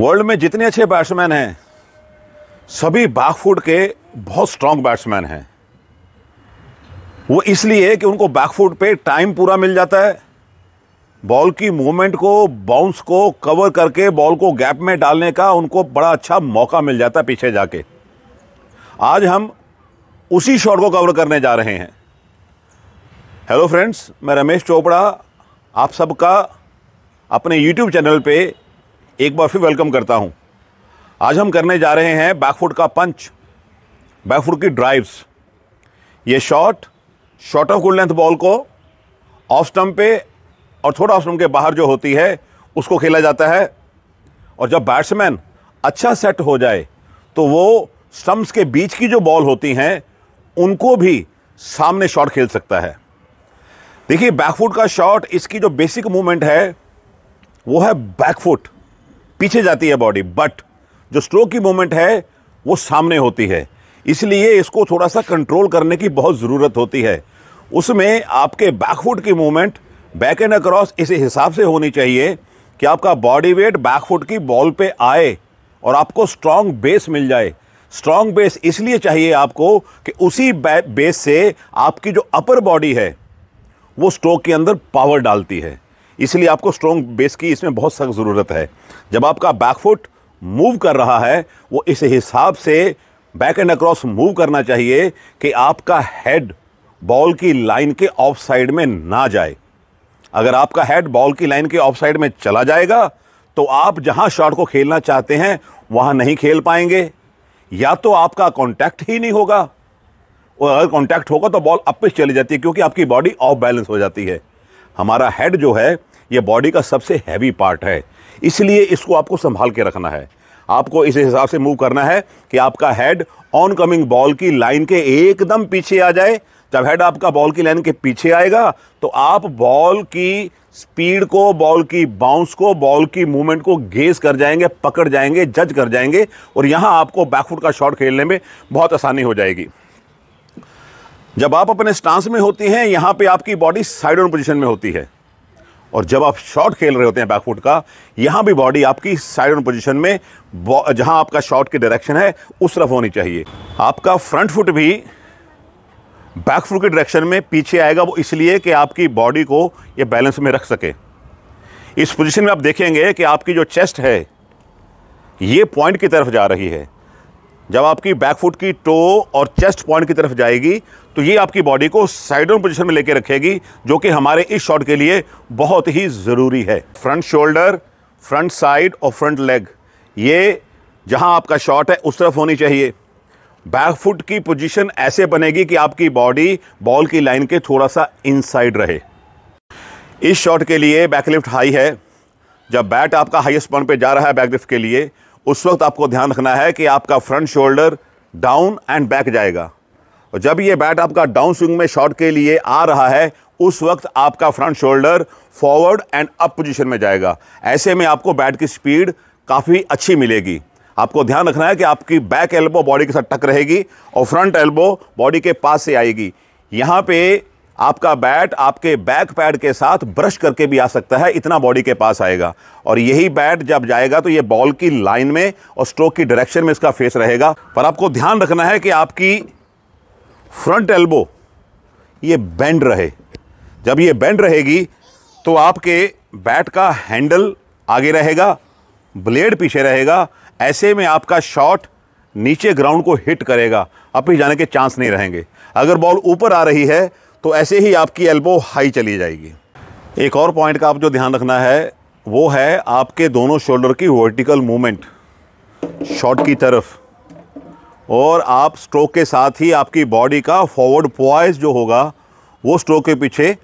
world में जितने अच्छे बैट्समैन हैं सभी बैकफुट के बहुत स्ट्रांग बैट्समैन हैं वो इसलिए कि उनको बैकफुट पे टाइम पूरा मिल जाता है बॉल की मूवमेंट को बाउंस को कवर करके बॉल को गैप में डालने का उनको बड़ा अच्छा मौका मिल जाता है पीछे जाके आज हम उसी शॉट को कवर करने जा रहे हैं हेलो फ्रेंड्स मैं रमेश चोपड़ा आप सबका अपने यूट्यूब चैनल पे एक बार फिर वेलकम करता हूं आज हम करने जा रहे हैं बैकफुट का पंच बैकफुट की ड्राइव्स ये shot short of good length ball को ऑफ स्टम्प पे और थोड़ा ऑफ स्टम्प के बाहर जो होती है उसको खेला जाता है और जब बैट्समैन अच्छा सेट हो जाए तो वो स्टम्प्स के बीच की जो बॉल होती हैं उनको भी सामने शॉट खेल सकता है देखिए बैकफुट का शॉट इसकी जो बेसिक मूवमेंट है वो है बैकफुट पीछे जाती है बॉडी बट जो स्ट्रोक की मूवमेंट है वो सामने होती है इसलिए इसको थोड़ा सा कंट्रोल करने की बहुत ज़रूरत होती है उसमें आपके बैकफुट की मूवमेंट बैक एंड अक्रॉस इस हिसाब से होनी चाहिए कि आपका बॉडी वेट बैकफुट की बॉल पे आए और आपको स्ट्रांग बेस मिल जाए स्ट्रांग बेस इसलिए चाहिए आपको कि उसी बेस से आपकी जो अपर बॉडी है वो स्ट्रोक के अंदर पावर डालती है इसलिए आपको स्ट्रॉन्ग बेस की इसमें बहुत सख्त ज़रूरत है जब आपका बैकफुट मूव कर रहा है वो इस हिसाब से बैक एंड अक्रॉस मूव करना चाहिए कि आपका हेड बॉल की लाइन के ऑफ साइड में ना जाए अगर आपका हेड बॉल की लाइन के ऑफ साइड में चला जाएगा तो आप जहां शॉट को खेलना चाहते हैं वहां नहीं खेल पाएंगे या तो आपका कॉन्टैक्ट ही नहीं होगा और अगर कॉन्टैक्ट होगा तो बॉल अपिस चली जाती है क्योंकि आपकी बॉडी ऑफ बैलेंस हो जाती है हमारा हेड जो है ये बॉडी का सबसे हैवी पार्ट है इसलिए इसको आपको संभाल के रखना है आपको इस हिसाब से मूव करना है कि आपका हेड ऑन कमिंग बॉल की लाइन के एकदम पीछे आ जाए जब हेड आपका बॉल की लाइन के पीछे आएगा तो आप बॉल की स्पीड को बॉल की बाउंस को बॉल की मूवमेंट को गेज कर जाएंगे पकड़ जाएंगे जज कर जाएंगे और यहाँ आपको बैकफुट का शॉट खेलने में बहुत आसानी हो जाएगी जब आप अपने स्टांस में होती हैं यहाँ पे आपकी बॉडी साइड ऑन पोजीशन में होती है और जब आप शॉट खेल रहे होते हैं बैकफुट का यहाँ भी बॉडी आपकी साइड ऑन पोजीशन में जहाँ आपका शॉट की डायरेक्शन है उस तरफ होनी चाहिए आपका फ्रंट फुट भी बैक फुट के डायरेक्शन में पीछे आएगा वो इसलिए कि आपकी बॉडी को ये बैलेंस में रख सके इस पोजीशन में आप देखेंगे कि आपकी जो चेस्ट है ये पॉइंट की तरफ जा रही है जब आपकी बैक फुट की टो और चेस्ट पॉइंट की तरफ जाएगी तो ये आपकी बॉडी को ऑन पोजिशन में लेके रखेगी जो कि हमारे इस शॉट के लिए बहुत ही ज़रूरी है फ्रंट शोल्डर फ्रंट साइड और फ्रंट लेग ये जहां आपका शॉट है उस तरफ होनी चाहिए बैक फुट की पोजीशन ऐसे बनेगी कि आपकी बॉडी बॉल की लाइन के थोड़ा सा इनसाइड रहे इस शॉट के लिए बैकलिफ्ट हाई है जब बैट आपका हाईएस्ट पॉइंट पे जा रहा है बैकलिफ्ट के लिए उस वक्त आपको ध्यान रखना है कि आपका front shoulder down and back जाएगा और जब ये बैट आपका डाउन स्विंग में शॉट के लिए आ रहा है उस वक्त आपका front shoulder forward and up position में जाएगा ऐसे में आपको बैट की स्पीड काफ़ी अच्छी मिलेगी आपको ध्यान रखना है कि आपकी बैक एल्बो बॉडी के साथ टक रहेगी और फ्रंट एल्बो बॉडी के पास से आएगी यहाँ पे आपका बैट आपके बैक पैड के साथ ब्रश करके भी आ सकता है इतना बॉडी के पास आएगा और यही बैट जब जाएगा तो ये बॉल की लाइन में और स्ट्रोक की डायरेक्शन में इसका फेस रहेगा पर आपको ध्यान रखना है कि आपकी फ्रंट एल्बो ये बेंड रहे जब ये बेंड रहेगी तो आपके बैट का हैंडल आगे रहेगा ब्लेड पीछे रहेगा ऐसे में आपका शॉट नीचे ग्राउंड को हिट करेगा अपनी जाने के चांस नहीं रहेंगे अगर बॉल ऊपर आ रही है तो ऐसे ही आपकी एल्बो हाई चली जाएगी एक और पॉइंट का आप जो ध्यान रखना है वो है आपके दोनों शोल्डर की वर्टिकल मूवमेंट शॉट की तरफ और आप स्ट्रोक के साथ ही आपकी बॉडी का फॉरवर्ड पॉइज जो होगा वो स्ट्रोक के पीछे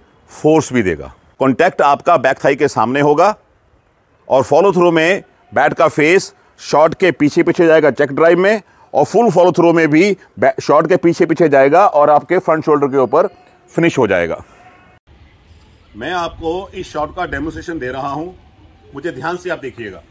फोर्स भी देगा कॉन्टैक्ट आपका बैक थाई के सामने होगा और फॉलो थ्रू में बैट का फेस शॉट के पीछे पीछे जाएगा चेक ड्राइव में और फुल फॉलो थ्रू में भी शॉट के पीछे पीछे जाएगा और आपके फ्रंट शोल्डर के ऊपर फिनिश हो जाएगा मैं आपको इस शॉट का डेमोस्ट्रेशन दे रहा हूं मुझे ध्यान से आप देखिएगा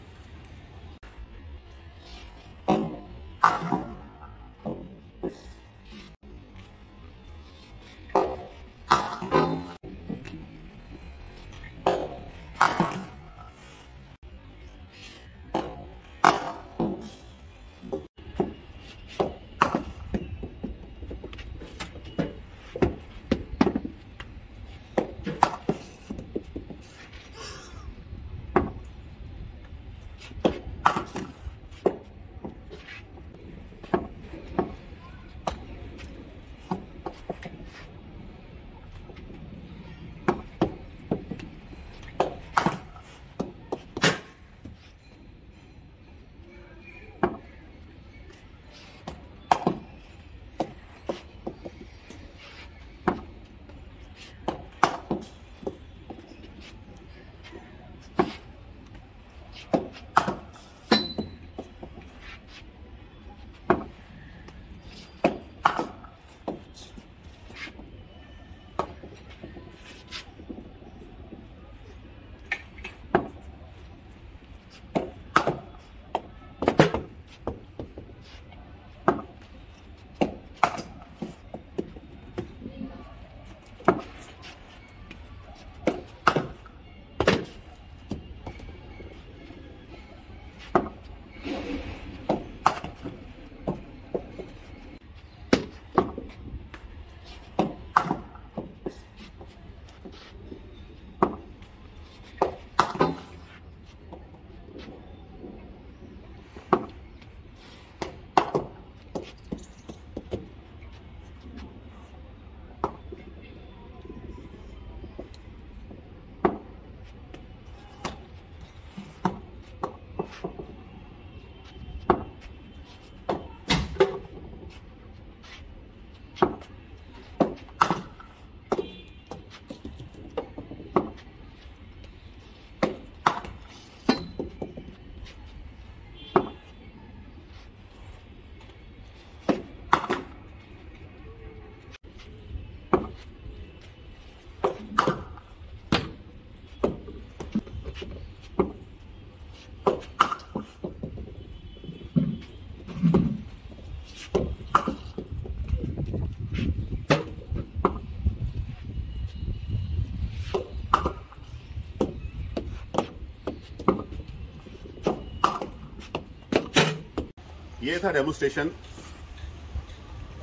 ये था डेमोस्ट्रेशन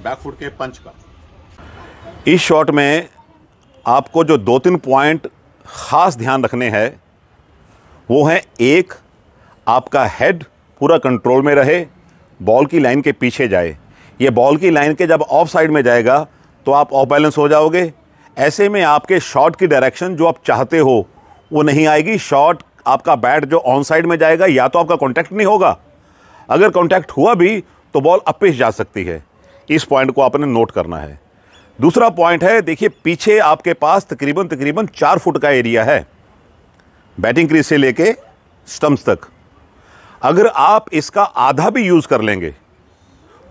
बैकफुट के पंच का इस शॉट में आपको जो दो तीन पॉइंट ख़ास ध्यान रखने हैं वो हैं एक आपका हेड पूरा कंट्रोल में रहे बॉल की लाइन के पीछे जाए ये बॉल की लाइन के जब ऑफ साइड में जाएगा तो आप ऑफ बैलेंस हो जाओगे ऐसे में आपके शॉट की डायरेक्शन जो आप चाहते हो वो नहीं आएगी शॉट आपका बैट जो ऑन साइड में जाएगा या तो आपका कॉन्टैक्ट नहीं होगा अगर कॉन्टैक्ट हुआ भी तो बॉल अपेश जा सकती है इस पॉइंट को आपने नोट करना है दूसरा पॉइंट है देखिए पीछे आपके पास तकरीबन तकरीबन चार फुट का एरिया है बैटिंग क्रीज से लेके स्टम्प्स तक अगर आप इसका आधा भी यूज़ कर लेंगे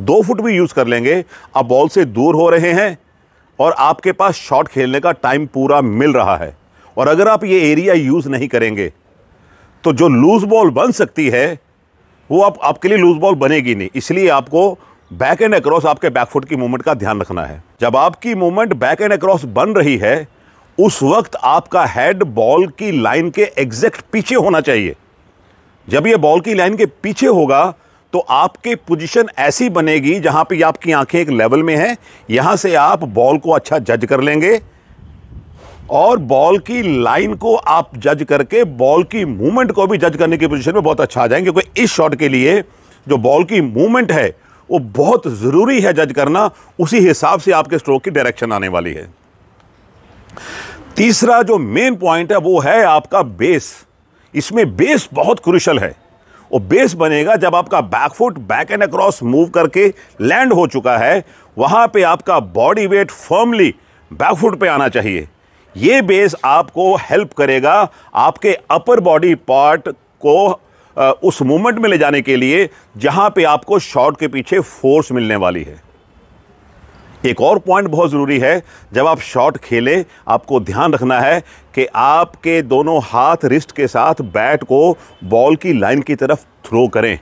दो फुट भी यूज़ कर लेंगे आप बॉल से दूर हो रहे हैं और आपके पास शॉट खेलने का टाइम पूरा मिल रहा है और अगर आप ये एरिया यूज़ नहीं करेंगे तो जो लूज़ बॉल बन सकती है वो आप आपके लिए लूज बॉल बनेगी नहीं इसलिए आपको बैक एंड अक्रॉस आपके बैकफुट की मूवमेंट का ध्यान रखना है जब आपकी मूवमेंट बैक एंड अक्रॉस बन रही है उस वक्त आपका हेड बॉल की लाइन के एग्जैक्ट पीछे होना चाहिए जब ये बॉल की लाइन के पीछे होगा तो आपके पोजीशन ऐसी बनेगी जहां पे आपकी आंखें एक लेवल में हैं यहां से आप बॉल को अच्छा जज कर लेंगे और बॉल की लाइन को आप जज करके बॉल की मूवमेंट को भी जज करने की पोजीशन में बहुत अच्छा आ जाएंगे क्योंकि इस शॉट के लिए जो बॉल की मूवमेंट है वो बहुत ज़रूरी है जज करना उसी हिसाब से आपके स्ट्रोक की डायरेक्शन आने वाली है तीसरा जो मेन पॉइंट है वो है आपका बेस इसमें बेस बहुत क्रुशल है वो बेस बनेगा जब आपका back foot back and across move करके लैंड हो चुका है वहां पे आपका बॉडी वेट फर्मली बैकफुट पे आना चाहिए ये बेस आपको हेल्प करेगा आपके अपर बॉडी पार्ट को उस मूवमेंट में ले जाने के लिए जहां पे आपको शॉट के पीछे फोर्स मिलने वाली है एक और पॉइंट बहुत ज़रूरी है जब आप शॉट खेलें आपको ध्यान रखना है कि आपके दोनों हाथ रिस्ट के साथ बैट को बॉल की लाइन की तरफ थ्रो करें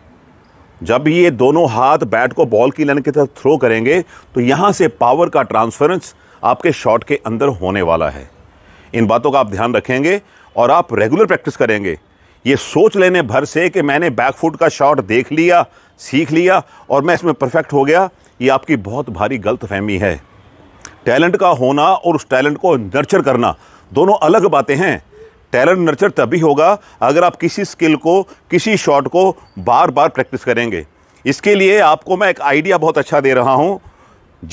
जब ये दोनों हाथ बैट को बॉल की लाइन की तरफ थ्रो करेंगे तो यहाँ से पावर का ट्रांसफरेंस आपके शॉट के अंदर होने वाला है इन बातों का आप ध्यान रखेंगे और आप रेगुलर प्रैक्टिस करेंगे ये सोच लेने भर से कि मैंने बैकफुट का शॉट देख लिया सीख लिया और मैं इसमें परफेक्ट हो गया ये आपकी बहुत भारी गलत फहमी है टैलेंट का होना और उस टैलेंट को नर्चर करना दोनों अलग बातें हैं टैलेंट नर्चर तभी होगा अगर आप किसी स्किल को किसी शॉट को बार बार प्रैक्टिस करेंगे इसके लिए आपको मैं एक आइडिया बहुत अच्छा दे रहा हूँ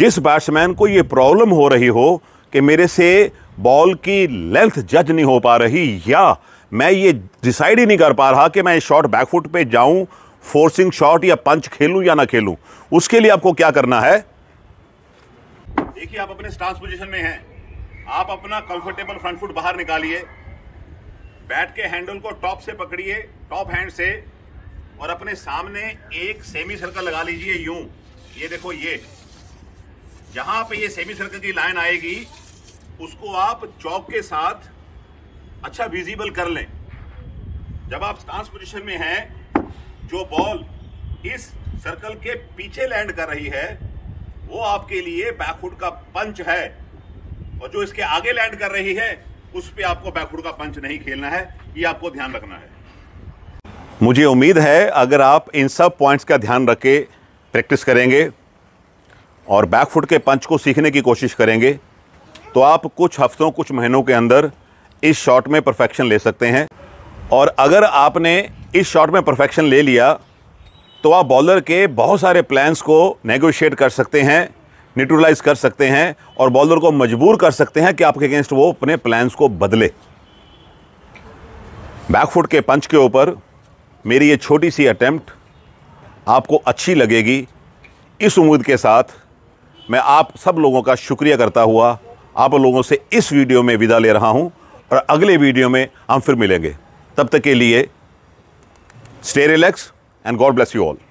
जिस बैट्समैन को ये प्रॉब्लम हो रही हो कि मेरे से बॉल की लेंथ जज नहीं हो पा रही या मैं ये डिसाइड ही नहीं कर पा रहा कि मैं शॉट बैकफुट पे जाऊं फोर्सिंग शॉट या पंच खेलूं या ना खेलूं उसके लिए आपको क्या करना है देखिए आप अपने स्टांस पोजीशन में हैं आप अपना कंफर्टेबल फ्रंट फुट बाहर निकालिए बैट के हैंडल को टॉप से पकड़िए टॉप हैंड से और अपने सामने एक सेमी सर्कल लगा लीजिए यूं ये देखो ये जहां पे ये सेमी सर्कल की लाइन आएगी उसको आप चौक के साथ अच्छा विजिबल कर लें जब आप स्टांस पोजीशन में हैं जो बॉल इस सर्कल के पीछे लैंड कर रही है वो आपके लिए बैकफुट का पंच है और जो इसके आगे लैंड कर रही है उस पर आपको बैकफुट का पंच नहीं खेलना है ये आपको ध्यान रखना है मुझे उम्मीद है अगर आप इन सब पॉइंट्स का ध्यान रखे प्रैक्टिस करेंगे और बैकफुट के पंच को सीखने की कोशिश करेंगे तो आप कुछ हफ्तों कुछ महीनों के अंदर इस शॉट में परफेक्शन ले सकते हैं और अगर आपने इस शॉट में परफेक्शन ले लिया तो आप बॉलर के बहुत सारे प्लान्स को नेगोशिएट कर सकते हैं न्यूट्रलाइज कर सकते हैं और बॉलर को मजबूर कर सकते हैं कि आपके अगेंस्ट वो अपने प्लान्स को बदले बैकफुट के पंच के ऊपर मेरी ये छोटी सी अटैम्प्ट आपको अच्छी लगेगी इस उम्मीद के साथ मैं आप सब लोगों का शुक्रिया करता हुआ आप लोगों से इस वीडियो में विदा ले रहा हूं और अगले वीडियो में हम फिर मिलेंगे तब तक के लिए stay relax and God bless you all